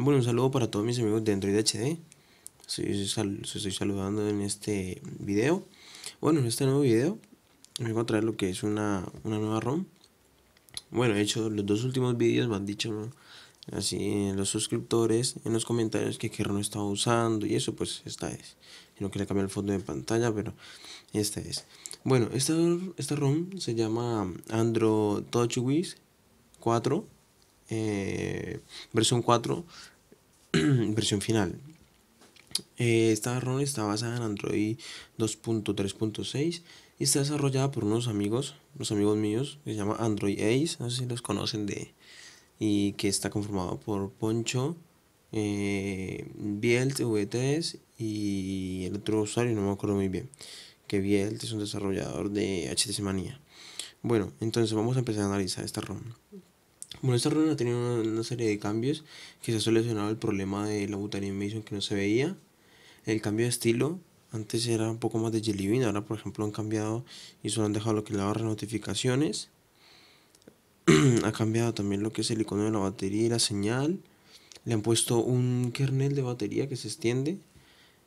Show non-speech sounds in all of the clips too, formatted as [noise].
Bueno, un saludo para todos mis amigos de Android HD. Soy, estoy saludando en este video. Bueno, en este nuevo video me voy a traer lo que es una, una nueva ROM. Bueno, he hecho los dos últimos videos, me han dicho Así en los suscriptores en los comentarios que qué ROM estaba usando y eso, pues esta es. sino no quería cambiar el fondo de pantalla, pero esta es. Bueno, esta, esta ROM se llama Android TouchWiz 4 eh, versión 4, [clears throat] versión final. Eh, esta ROM está basada en Android 2.3.6 y está desarrollada por unos amigos, unos amigos míos, que se llama Android Ace, no sé si los conocen de... y que está conformado por Poncho, eh, Bielt, VTS y el otro usuario, no me acuerdo muy bien, que Bielt es un desarrollador de HTC Manía. Bueno, entonces vamos a empezar a analizar esta ROM. Bueno, esta reunión ha tenido una, serie de cambios que se ha solucionado el problema de la en invasion que no se veía. El cambio de estilo, antes era un poco más de Jelly Bean, ahora por ejemplo han cambiado y solo han dejado lo que le la barra notificaciones. [clears throat] ha cambiado también lo que es el icono de la batería y la señal. Le han puesto un kernel de batería que se extiende.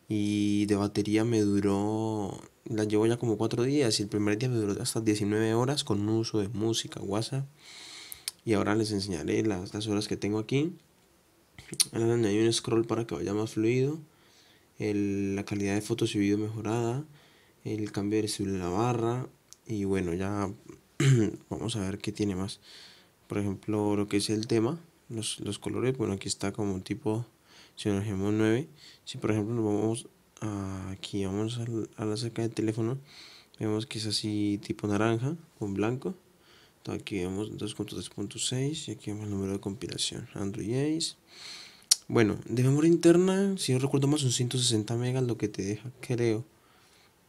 Y de batería me duró, la llevo ya como 4 días y el primer día me duró hasta 19 horas con uso de música, WhatsApp y ahora les enseñaré las, horas que tengo aquí ahora añadí un scroll para que vaya más fluido la calidad de fotos y vídeo mejorada el cambio de la barra y bueno ya [clears throat] vamos a ver qué tiene más por ejemplo lo que es el tema los, colores bueno aquí está como tipo si 9 si por ejemplo nos vamos a, aquí vamos a, la saca de teléfono vemos que es así tipo naranja con blanco aquí vemos 2.3.6 y aquí vemos el número de compilación. Android 8. Bueno, de memoria interna, si no recuerdo más, son 160 megas lo que te deja, creo.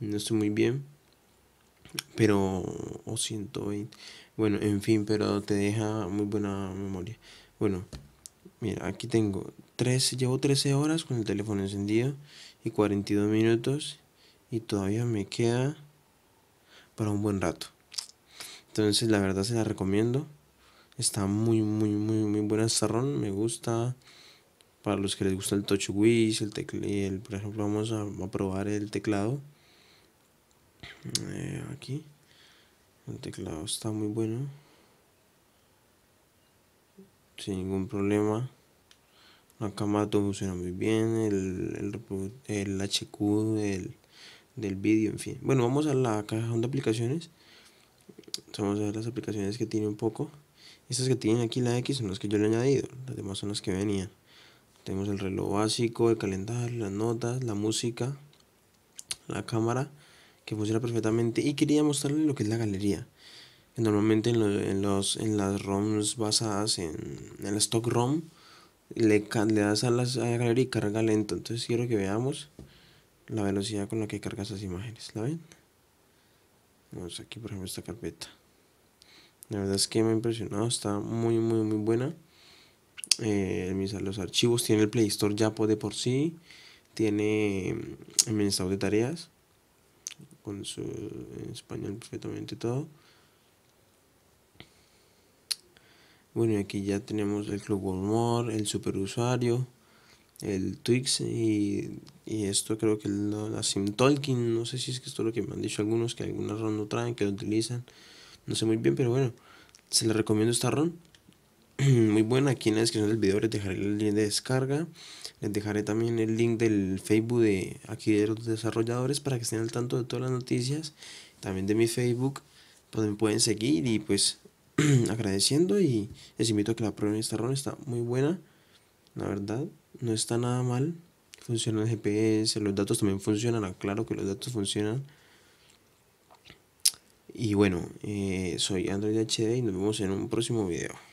No estoy muy bien. Pero, o 120. Bueno, en fin, pero te deja muy buena memoria. Bueno, mira, aquí tengo 13, llevo 13 horas con el teléfono encendido y 42 minutos. Y todavía me queda para un buen rato. Entonces la verdad se la recomiendo. Está muy, muy, muy, muy buena esta Me gusta. Para los que les gusta el touch el por ejemplo, vamos a, probar el teclado. Eh, aquí. El teclado está muy bueno. Sin ningún problema. La cámara todo funciona muy bien. El, HQ del, del vídeo, en fin. Bueno, vamos a la caja de aplicaciones vamos a ver las aplicaciones que tiene un poco. Estas que tienen aquí la X son las que yo le he añadido, las demás son las que venían Tenemos el reloj básico, el calendario, las notas, la música, la cámara, que funciona perfectamente. Y quería mostrarle lo que es la galería. Normalmente en, los, en, las ROMs basadas en, en stock ROM, le, das a, las, la galería y carga lento. Entonces quiero que veamos la velocidad con la que carga esas imágenes. ¿La ven? Vamos pues aquí, por ejemplo, esta carpeta. La verdad es que me ha impresionado, está muy, muy, muy buena. Eh, los archivos, tiene el Play Store ya de por sí, tiene mm, el mensaje de tareas, con su español perfectamente todo. Bueno, y aquí ya tenemos el Club more el super superusuario el Twix y, esto creo que la, Sim no sé si es que esto es lo que me han dicho algunos, que algunas ron no traen, que lo utilizan, no sé muy bien, pero bueno, se les recomiendo esta ron. [clears throat] muy buena, aquí en la descripción del video les dejaré el link de descarga, les dejaré también el link del Facebook de aquí de los desarrolladores para que estén al tanto de todas las noticias, también de mi Facebook, pues me pueden seguir y pues [clears throat] agradeciendo y les invito a que la prueben esta ron, está muy buena, la verdad no está nada mal. Funciona el GPS, los datos también funcionan, Aclaro que los datos funcionan. Y bueno, eh, soy Android HD y nos vemos en un próximo video.